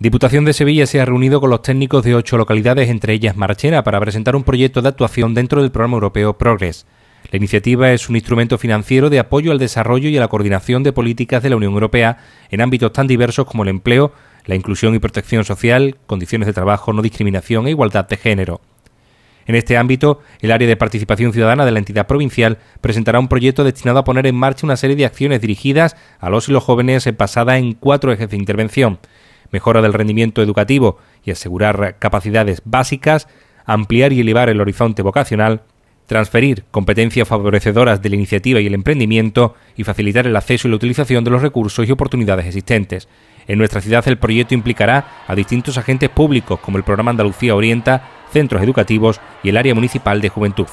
Diputación de Sevilla se ha reunido con los técnicos de ocho localidades, entre ellas Marchena, para presentar un proyecto de actuación dentro del programa europeo Progress. La iniciativa es un instrumento financiero de apoyo al desarrollo y a la coordinación de políticas de la Unión Europea en ámbitos tan diversos como el empleo, la inclusión y protección social, condiciones de trabajo, no discriminación e igualdad de género. En este ámbito, el área de participación ciudadana de la entidad provincial presentará un proyecto destinado a poner en marcha una serie de acciones dirigidas a los y los jóvenes basadas en cuatro ejes de intervención – mejora del rendimiento educativo y asegurar capacidades básicas, ampliar y elevar el horizonte vocacional, transferir competencias favorecedoras de la iniciativa y el emprendimiento y facilitar el acceso y la utilización de los recursos y oportunidades existentes. En nuestra ciudad el proyecto implicará a distintos agentes públicos como el Programa Andalucía Orienta, centros educativos y el área municipal de juventud.